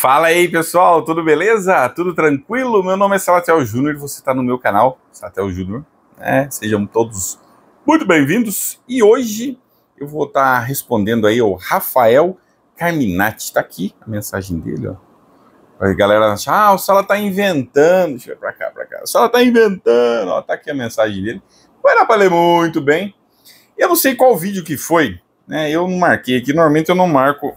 Fala aí pessoal, tudo beleza? Tudo tranquilo? Meu nome é Salatel Júnior e você está no meu canal, Salatel Júnior. Né? sejam todos muito bem-vindos e hoje eu vou estar tá respondendo aí ao Rafael Carminati. Está aqui a mensagem dele, ó. a galera acha, ah, o Sala tá inventando. Deixa eu ver pra cá, pra cá. O Sala tá inventando. Ó, tá aqui a mensagem dele. Vai dar pra ler muito bem. Eu não sei qual vídeo que foi, né? Eu não marquei aqui. Normalmente eu não marco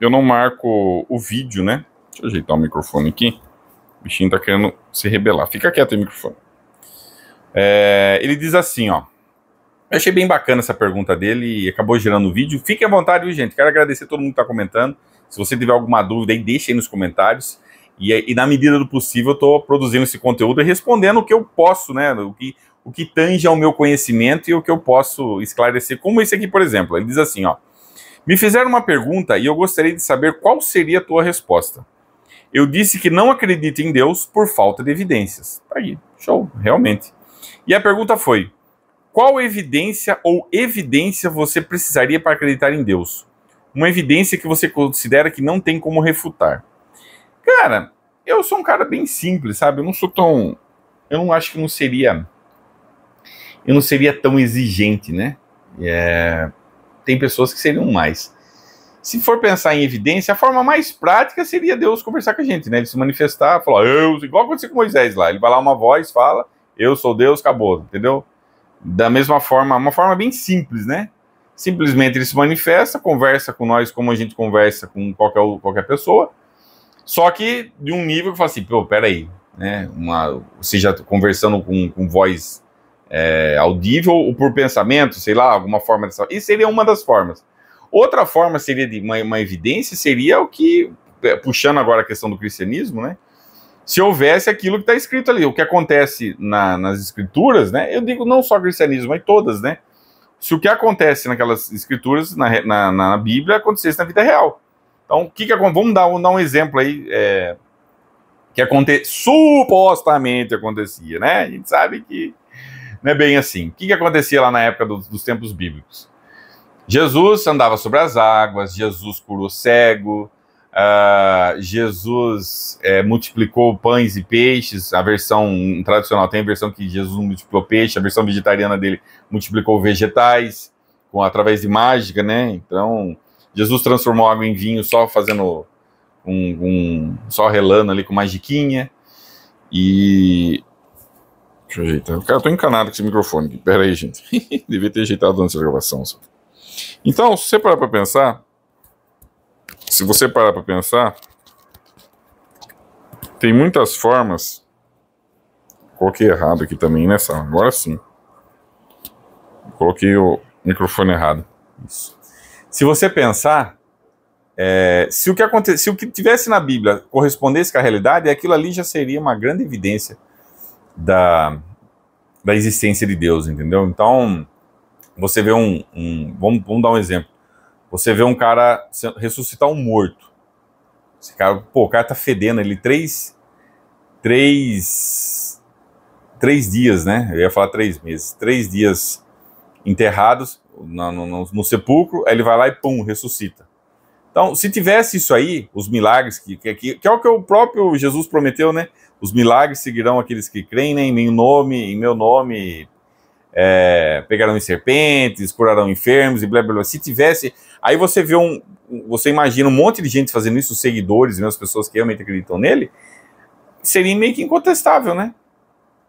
eu não marco o vídeo, né? Deixa eu ajeitar o microfone aqui. O bichinho tá querendo se rebelar. Fica quieto o microfone. É, ele diz assim, ó. Eu achei bem bacana essa pergunta dele e acabou gerando o vídeo. Fique à vontade, viu, gente? Quero agradecer a todo mundo que está comentando. Se você tiver alguma dúvida aí, deixe aí nos comentários. E, e na medida do possível, eu estou produzindo esse conteúdo e respondendo o que eu posso, né? O que, o que tange ao meu conhecimento e o que eu posso esclarecer. Como esse aqui, por exemplo. Ele diz assim, ó. Me fizeram uma pergunta e eu gostaria de saber qual seria a tua resposta. Eu disse que não acredito em Deus por falta de evidências. Tá aí, show, realmente. E a pergunta foi: qual evidência ou evidência você precisaria para acreditar em Deus? Uma evidência que você considera que não tem como refutar. Cara, eu sou um cara bem simples, sabe? Eu não sou tão. Eu não acho que não seria. Eu não seria tão exigente, né? É, tem pessoas que seriam mais. Se for pensar em evidência, a forma mais prática seria Deus conversar com a gente, né? Ele se manifestar, falar, eu, igual aconteceu com Moisés lá. Ele vai lá uma voz, fala, eu sou Deus, acabou, entendeu? Da mesma forma, uma forma bem simples, né? Simplesmente ele se manifesta, conversa com nós como a gente conversa com qualquer, qualquer pessoa, só que de um nível que fala assim, pô, peraí, né? Uma, seja conversando com, com voz é, audível ou por pensamento, sei lá, alguma forma dessa. Isso seria uma das formas. Outra forma seria de uma, uma evidência, seria o que, é, puxando agora a questão do cristianismo, né? Se houvesse aquilo que está escrito ali, o que acontece na, nas escrituras, né? Eu digo não só cristianismo, mas todas, né? Se o que acontece naquelas escrituras, na, na, na Bíblia, acontecesse na vida real. Então, o que, que Vamos dar, vamos dar um exemplo aí é, que aconte, supostamente acontecia, né? A gente sabe que não é bem assim. O que, que acontecia lá na época do, dos tempos bíblicos? Jesus andava sobre as águas, Jesus curou cego, uh, Jesus é, multiplicou pães e peixes. A versão tradicional tem a versão que Jesus multiplicou peixe, a versão vegetariana dele multiplicou vegetais com através de mágica, né? Então Jesus transformou água em vinho só fazendo um, um só relando ali com magiquinha. E Deixa eu ajeitar. Cara, eu tô encanado com esse microfone aqui. Pera aí, gente. Devia ter ajeitado antes da gravação. Só. Então, se você parar pra pensar. Se você parar pra pensar. Tem muitas formas. Coloquei errado aqui também, né, Sal? Agora sim. Coloquei o microfone errado. Isso. Se você pensar. É, se, o que aconte... se o que tivesse na Bíblia correspondesse com a realidade, aquilo ali já seria uma grande evidência da, da existência de Deus, entendeu? Então, você vê um. um vamos, vamos dar um exemplo. Você vê um cara ressuscitar um morto. Esse cara, pô, o cara tá fedendo ele três. Três. Três dias, né? Eu ia falar três meses. Três dias enterrados no, no, no sepulcro, aí ele vai lá e pum, ressuscita. Então, se tivesse isso aí, os milagres, que, que, que, é o que o próprio Jesus prometeu, né? Os milagres seguirão aqueles que creem né, em meu nome, em meu nome, é, pegarão em serpentes, curarão enfermos e blá, blá blá Se tivesse, aí você vê um, você imagina um monte de gente fazendo isso, seguidores, né, as pessoas que realmente acreditam nele, seria meio que incontestável, né?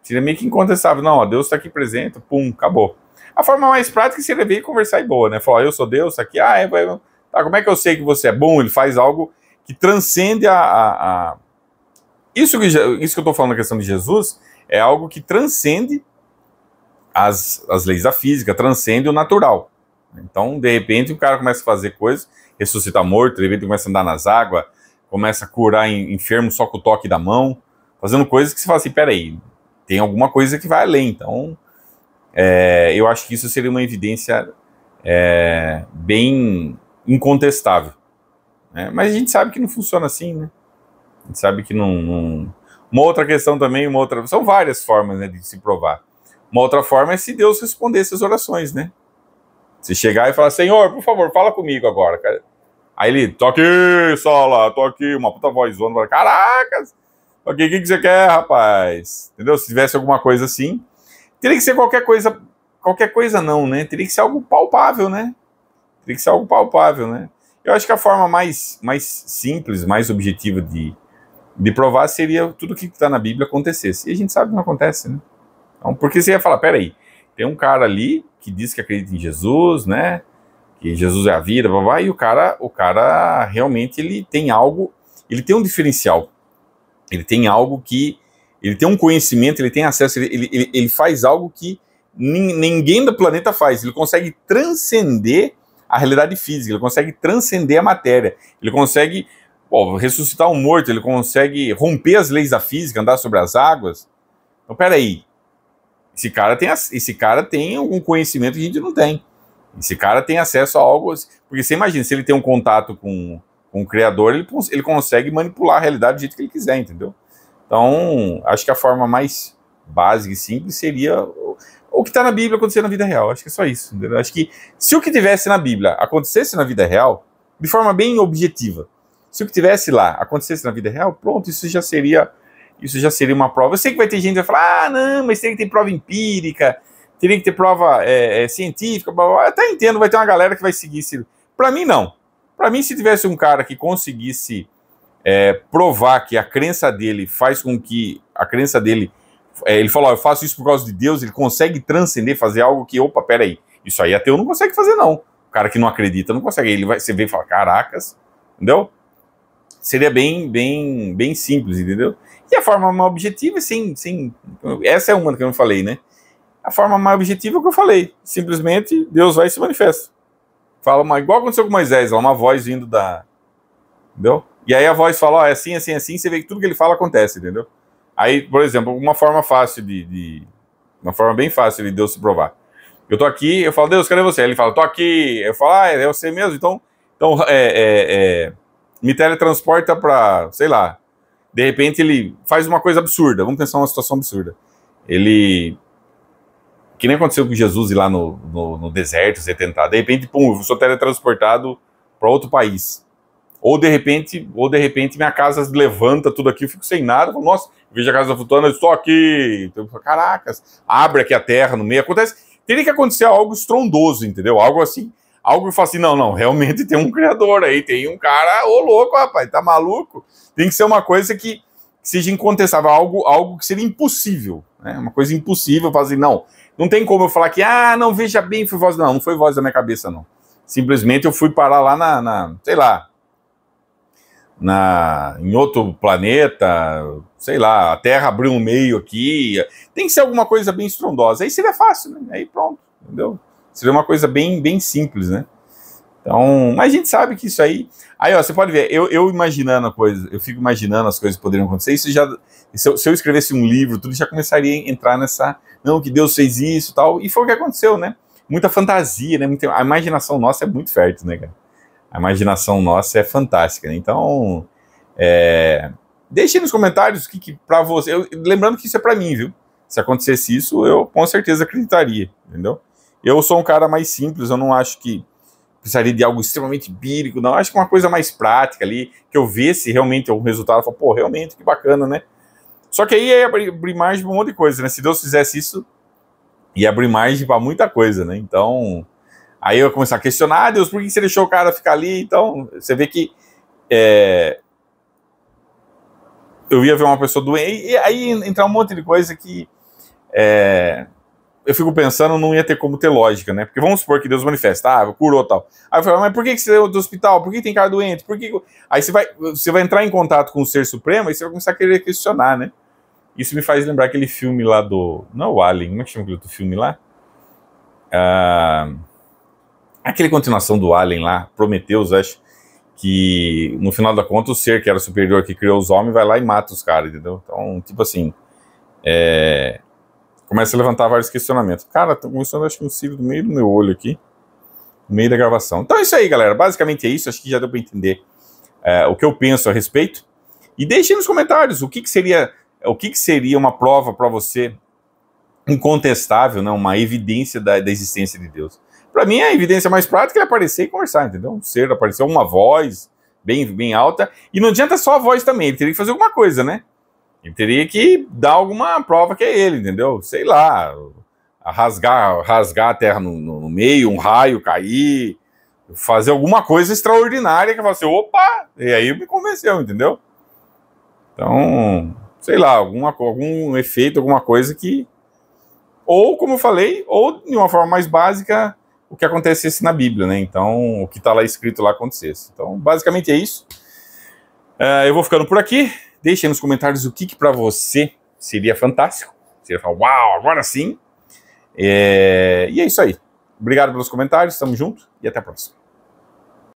Seria meio que incontestável. Não, ó, Deus está aqui presente, pum, acabou. A forma mais prática seria vir conversar e boa, né? Falar, eu sou Deus, tá aqui, ah, é, tá, como é que eu sei que você é bom? Ele faz algo que transcende a, a, a isso que, isso que eu estou falando na questão de Jesus é algo que transcende as, as leis da física, transcende o natural. Então, de repente, o cara começa a fazer coisas, ressuscita morto, de repente começa a andar nas águas, começa a curar enfermo só com o toque da mão, fazendo coisas que você fala assim, peraí, tem alguma coisa que vai além. Então, é, eu acho que isso seria uma evidência é, bem incontestável. Né? Mas a gente sabe que não funciona assim, né? A gente sabe que não, não. Uma outra questão também, uma outra. São várias formas né, de se provar. Uma outra forma é se Deus responder essas orações, né? Se chegar e falar, Senhor, por favor, fala comigo agora, cara. Aí ele, tô aqui, Sola, tô aqui, uma puta voz zona, caracas, tô aqui, o que, que você quer, rapaz? Entendeu? Se tivesse alguma coisa assim, teria que ser qualquer coisa, qualquer coisa não, né? Teria que ser algo palpável, né? Teria que ser algo palpável, né? Eu acho que a forma mais, mais simples, mais objetiva de, de provar seria tudo que está na Bíblia acontecesse. E a gente sabe que não acontece, né? Então, porque você ia falar, peraí, tem um cara ali que diz que acredita em Jesus, né? Que Jesus é a vida, blá, blá, e o cara, o cara realmente ele tem algo, ele tem um diferencial. Ele tem algo que, ele tem um conhecimento, ele tem acesso, ele, ele, ele faz algo que ninguém do planeta faz. Ele consegue transcender a realidade física, ele consegue transcender a matéria, ele consegue Pô, ressuscitar um morto, ele consegue romper as leis da física, andar sobre as águas. Então, peraí. Esse cara tem, esse cara tem algum conhecimento que a gente não tem. Esse cara tem acesso a algo. Assim. Porque você imagina, se ele tem um contato com, com o Criador, ele, ele consegue manipular a realidade do jeito que ele quiser, entendeu? Então, acho que a forma mais básica e simples seria o, o que está na Bíblia acontecer na vida real. Acho que é só isso. Entendeu? Acho que se o que tivesse na Bíblia acontecesse na vida real, de forma bem objetiva, se o que tivesse lá acontecesse na vida real, pronto, isso já seria isso já seria uma prova. Eu sei que vai ter gente que vai falar, ah, não, mas teria que ter prova empírica, teria que ter prova é, é, científica, blá, blá, Eu até entendo, vai ter uma galera que vai seguir isso Para mim, não. Para mim, se tivesse um cara que conseguisse é, provar que a crença dele faz com que a crença dele... É, ele falou, oh, eu faço isso por causa de Deus, ele consegue transcender, fazer algo que, opa, peraí, isso aí ateu não consegue fazer, não. O cara que não acredita não consegue. Ele vai, você vê e fala, caracas, entendeu? seria bem, bem, bem simples, entendeu? E a forma mais objetiva, sem, sem. Essa é uma que eu não falei, né? A forma mais objetiva é o que eu falei. Simplesmente Deus vai e se manifesta. Fala uma, igual aconteceu com Moisés, uma voz vindo da. Entendeu? E aí a voz fala, ó, é assim, assim, assim, você vê que tudo que ele fala acontece, entendeu? Aí, por exemplo, uma forma fácil de. de uma forma bem fácil de Deus se provar. Eu tô aqui, eu falo, Deus, cadê você? Ele fala, tô aqui. Eu falo, ah, é você mesmo? Então, então é, é, é me teletransporta para, sei lá, de repente ele faz uma coisa absurda, vamos pensar uma situação absurda. Ele. Que nem aconteceu com Jesus ir lá no, no, no deserto ser tentado. De repente, pum, eu sou teletransportado para outro país. Ou de repente, ou de repente minha casa levanta tudo aqui, eu fico sem nada, falo, nossa, vejo a casa flutuando, eu estou aqui. Então, caracas, abre aqui a terra no meio. Acontece. Teria que acontecer algo estrondoso, entendeu? Algo assim algo que fala assim: não, não, realmente tem um criador aí, tem um cara, ô louco, rapaz, tá maluco? Tem que ser uma coisa que, seja incontestável, algo, algo que seria impossível, né? Uma coisa impossível fazer, assim, não. Não tem como eu falar que, ah, não, veja bem, foi voz. Não, não foi voz da minha cabeça, não. Simplesmente eu fui parar lá na, na sei lá, na, em outro planeta, sei lá, a Terra abriu um meio aqui. Tem que ser alguma coisa bem estrondosa. Aí seria fácil, né? Aí pronto, entendeu? Você vê uma coisa bem, bem simples, né? Então, mas a gente sabe que isso aí. Aí, ó, você pode ver, eu, eu imaginando a coisa, eu fico imaginando as coisas que poderiam acontecer. Isso já. Se eu, se eu, escrevesse um livro, tudo já começaria a entrar nessa. Não, que Deus fez isso tal. E foi o que aconteceu, né? Muita fantasia, né? Muita, a imaginação nossa é muito fértil, né, cara? A imaginação nossa é fantástica, né? Então. É, deixe nos comentários o que, que para você. Eu, lembrando que isso é para mim, viu? Se acontecesse isso, eu com certeza acreditaria, entendeu? Eu sou um cara mais simples, eu não acho que precisaria de algo extremamente bíblico, não. Eu acho que uma coisa mais prática ali, que eu visse realmente algum resultado, eu falo, pô, realmente, que bacana, né? Só que aí ia abrir margem para um monte de coisa, né? Se Deus fizesse isso, ia abrir margem para muita coisa, né? Então, aí eu ia começar a questionar, ah, Deus, por que você deixou o cara ficar ali? Então, você vê que é, eu ia ver uma pessoa doente, e aí entrar um monte de coisa que é, eu fico pensando, não ia ter como ter lógica, né? Porque vamos supor que Deus manifesta, ah, curou tal. Aí eu falo, mas por que, que você saiu do hospital? Por que tem cara doente? Por que. Aí você vai, você vai entrar em contato com o Ser Supremo e você vai começar a querer questionar, né? Isso me faz lembrar aquele filme lá do. Não é o Alien, como é que chama aquele outro filme lá? Ah, aquele continuação do Alien lá, Prometeus, acho. Que no final da conta o ser que era superior que criou os homens vai lá e mata os caras, entendeu? Então, tipo assim. É, começa a levantar vários questionamentos. Cara, tô começando acho que um cílio do meio do meu olho aqui, no meio da gravação. Então é isso aí, galera. Basicamente é isso. Acho que já deu para entender é, o que eu penso a respeito. E deixe nos comentários o que, que seria o que, que seria uma prova para você incontestável, né? uma evidência da, da existência de Deus. Para mim, a evidência mais prática é aparecer e conversar, entendeu? Um ser apareceu, uma voz bem, bem alta. E não adianta só a voz também, ele teria que fazer alguma coisa, né? Ele teria que dar alguma prova que é ele, entendeu? Sei lá, rasgar, rasgar a terra no, no, no meio, um raio cair, fazer alguma coisa extraordinária que você, assim, opa, e aí me convenceu, entendeu? Então, sei lá, alguma, algum efeito, alguma coisa que. Ou, como eu falei, ou de uma forma mais básica, o que acontecesse na Bíblia, né? Então, o que está lá escrito lá acontecesse. Então, basicamente é isso. Uh, eu vou ficando por aqui. Deixe aí nos comentários o que, que para você seria fantástico. Você fala, uau, agora sim. É... E é isso aí. Obrigado pelos comentários, tamo junto e até a próxima.